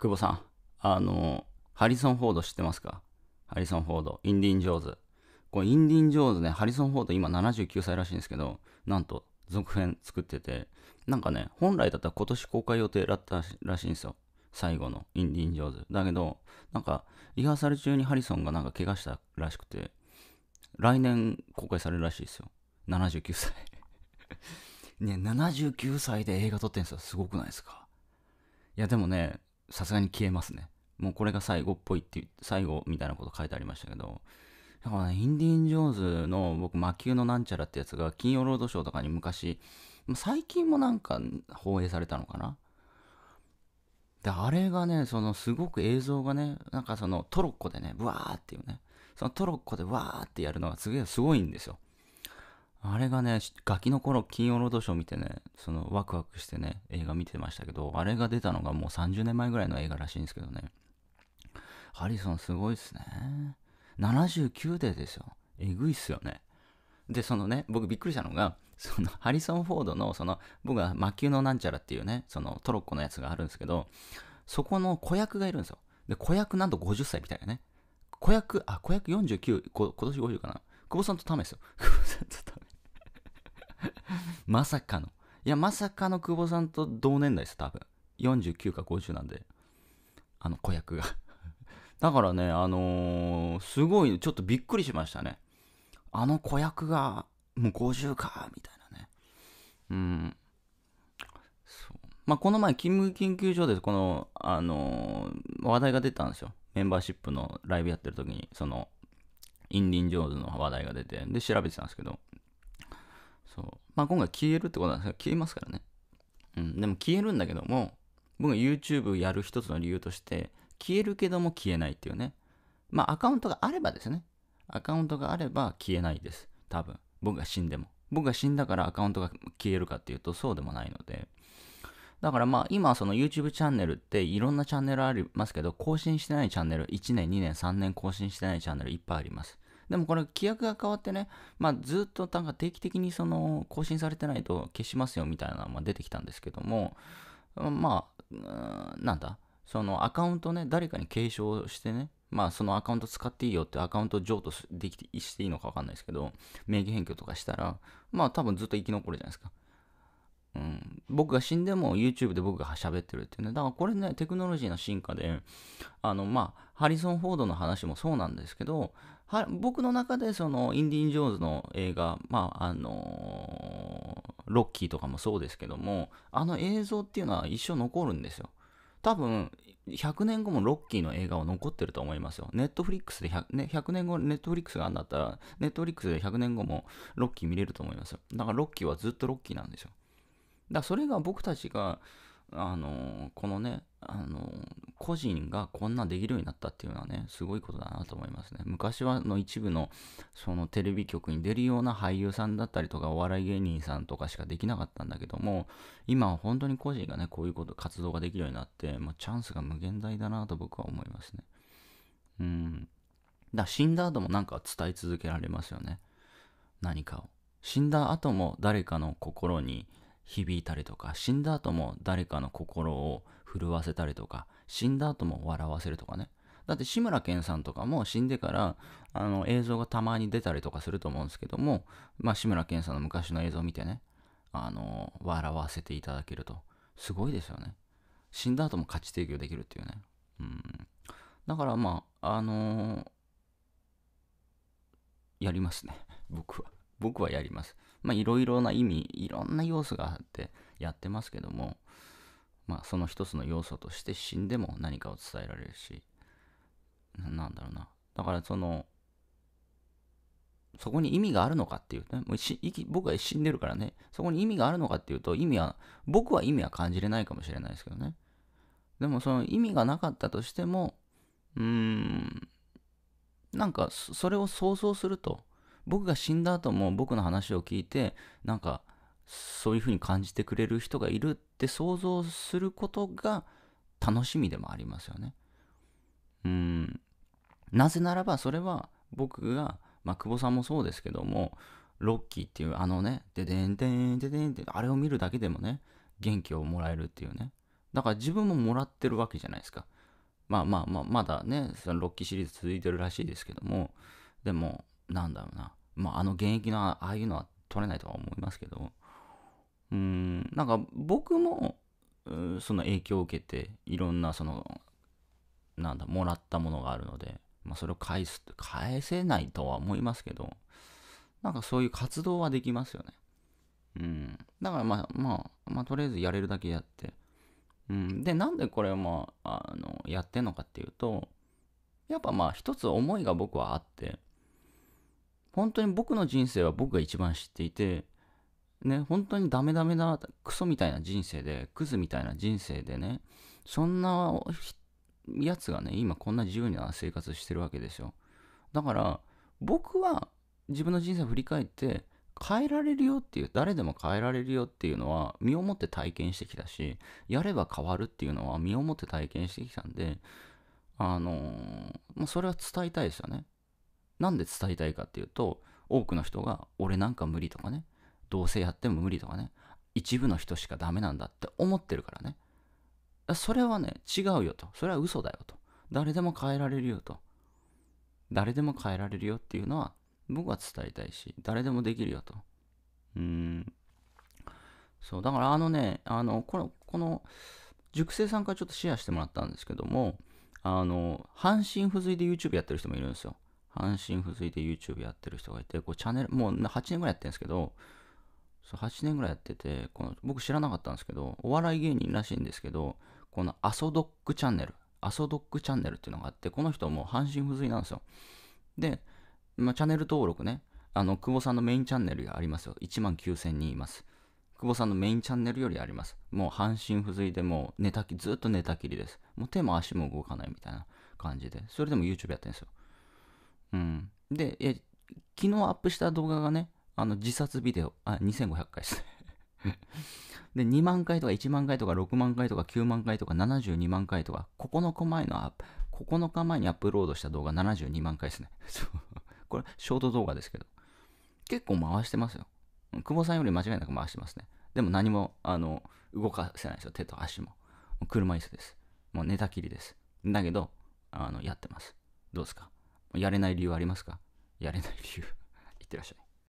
久保さん、あの、ハリソン・フォード知ってますかハリソン・フォード、インディン・ジョーズ。これ、インディン・ジョーズね、ハリソン・フォード今79歳らしいんですけど、なんと続編作ってて、なんかね、本来だったら今年公開予定だったらしいんですよ。最後のインディン・ジョーズ。だけど、なんか、リハーサル中にハリソンがなんか怪我したらしくて、来年公開されるらしいですよ。79歳 ね、79歳で映画撮ってんすよ。すごくないですかいや、でもね、さすがに消えますね。もうこれが最後っぽいって最後みたいなこと書いてありましたけど、だから、インディーン・ジョーズの僕、魔球のなんちゃらってやつが、金曜ロードショーとかに昔、最近もなんか放映されたのかなで、あれがね、そのすごく映像がね、なんかそのトロッコでね、ブワーっていうね、そのトロッコでわーってやるのがすげえすごいんですよ。あれがね、ガキの頃、金曜ロードショー見てね、そのワクワクしてね、映画見てましたけど、あれが出たのがもう30年前ぐらいの映画らしいんですけどね。ハリソンすごいっすね。79でですよ。えぐいっすよね。で、そのね、僕びっくりしたのが、そのハリソン・フォードの、その、僕は魔球のなんちゃらっていうね、そのトロッコのやつがあるんですけど、そこの子役がいるんですよ。で、子役なんと50歳みたいなね。子役、あ、子役49、こ今年50かな。久保さんとためですよ。久保さんとため。まさかの。いや、まさかの久保さんと同年代です、多分。49か50なんで。あの子役が だからね、あのー、すごい、ちょっとびっくりしましたね。あの子役が、もう50か、みたいなね。うん。そう。まあ、この前、勤務研究所で、この、あのー、話題が出たんですよ。メンバーシップのライブやってる時に、その、インディン・ジョーズの話題が出て、で、調べてたんですけど、そう。まあ今回消えるってことは消えますからね。うん。でも消えるんだけども、僕が YouTube やる一つの理由として、消えるけども消えないっていうね。まあアカウントがあればですね。アカウントがあれば消えないです。多分。僕が死んでも。僕が死んだからアカウントが消えるかっていうとそうでもないので。だからまあ今その YouTube チャンネルっていろんなチャンネルありますけど、更新してないチャンネル、1年、2年、3年更新してないチャンネルいっぱいあります。でもこれ規約が変わってね、まあ、ずっとなんか定期的にその更新されてないと消しますよみたいなのが出てきたんですけども、まあ、なんだ、そのアカウントね、誰かに継承してね、まあそのアカウント使っていいよってアカウント譲渡できしていいのかわかんないですけど、名義変更とかしたら、まあ多分ずっと生き残るじゃないですか。うん、僕が死んでも YouTube で僕が喋ってるっていうね。だからこれね、テクノロジーの進化で、あの、まあ、ハリソン・フォードの話もそうなんですけど、は僕の中でそのインディ・ン・ジョーンズの映画、まああのー、ロッキーとかもそうですけどもあの映像っていうのは一生残るんですよ多分100年後もロッキーの映画は残ってると思いますよ。ネットフリックスで 100,、ね、100年後、ネットフリックスがあるんだったら、ネットフリックスで100年後もロッキー見れると思いますよ。だからロッキーはずっとロッキーなんですよ。だからそれが僕たちがあのこのね、あの個人がこんなできるようになったっていうのはね、すごいことだなと思いますね。昔はの一部のそのテレビ局に出るような俳優さんだったりとか、お笑い芸人さんとかしかできなかったんだけども、今は本当に個人がね、こういうこと、活動ができるようになって、まあ、チャンスが無限大だなと僕は思いますね。うん。だ死んだ後もなんか伝え続けられますよね。何かを。死んだ後も誰かの心に響いたりとか、死んだ後も誰かの心を震わせたりとか、死んだ後も笑わせるとかね。だって志村けんさんとかも死んでからあの映像がたまに出たりとかすると思うんですけども、まあ、志村けんさんの昔の映像を見てねあの笑わせていただけるとすごいですよね死んだ後も価値提供できるっていうねうんだからまああのー、やりますね僕は僕はやります。まあいろいろな意味、いろんな要素があってやってますけども、まあその一つの要素として死んでも何かを伝えられるし、なんだろうな。だからその、そこに意味があるのかっていうね、もう僕は死んでるからね、そこに意味があるのかっていうと、意味は、僕は意味は感じれないかもしれないですけどね。でもその意味がなかったとしても、うーん、なんかそれを想像すると、僕が死んだ後も僕の話を聞いてなんかそういうふうに感じてくれる人がいるって想像することが楽しみでもありますよね。うんなぜならばそれは僕が、まあ、久保さんもそうですけどもロッキーっていうあのねででんでんででんってあれを見るだけでもね元気をもらえるっていうねだから自分ももらってるわけじゃないですかまあまあまあまだねそのロッキーシリーズ続いてるらしいですけどもでもなんだろうなまあ、あの現役のああいうのは取れないとは思いますけど、うん、なんか僕も、その影響を受けて、いろんなその、なんだ、もらったものがあるので、まあ、それを返す、返せないとは思いますけど、なんかそういう活動はできますよね。うん。だからまあ、まあ、まあ、とりあえずやれるだけやって。うん。で、なんでこれまあ、あの、やってんのかっていうと、やっぱまあ、一つ思いが僕はあって、本当に僕の人生は僕が一番知っていて、ね、本当にダメダメなクソみたいな人生で、クズみたいな人生でね、そんなやつがね、今こんな自由な生活してるわけですよ。だから、僕は自分の人生を振り返って、変えられるよっていう、誰でも変えられるよっていうのは身をもって体験してきたし、やれば変わるっていうのは身をもって体験してきたんで、あのー、まあ、それは伝えたいですよね。なんで伝えたいかっていうと、多くの人が、俺なんか無理とかね、どうせやっても無理とかね、一部の人しかダメなんだって思ってるからね。それはね、違うよと。それは嘘だよと。誰でも変えられるよと。誰でも変えられるよっていうのは、僕は伝えたいし、誰でもできるよと。うーん。そう、だからあのね、あの、この、この、熟成さんからちょっとシェアしてもらったんですけども、あの、半身不随で YouTube やってる人もいるんですよ。半身不随で YouTube やってる人がいて、こうチャンネル、もう8年ぐらいやってるんですけど、そう8年ぐらいやっててこの、僕知らなかったんですけど、お笑い芸人らしいんですけど、このアソドックチャンネル、アソドックチャンネルっていうのがあって、この人も半身不随なんですよ。で、まあ、チャンネル登録ね、あの、久保さんのメインチャンネルがありますよ。1万9000人います。久保さんのメインチャンネルよりあります。もう半身不随でもう寝たき、ずっと寝たきりです。もう手も足も動かないみたいな感じで。それでも YouTube やってるんですよ。うん。で、昨日アップした動画がね、あの自殺ビデオ、あ、2500回ですね。で、2万回とか1万回とか6万回とか9万回とか72万回とか、9日前のアップ、9日前にアップロードした動画72万回ですね。これ、ショート動画ですけど。結構回してますよ。久保さんより間違いなく回してますね。でも何も、あの、動かせないですよ。手と足も。も車椅子です。もう寝たきりです。だけど、あの、やってます。どうですかやれない理由ありますかやれない理由 いってらっしゃい。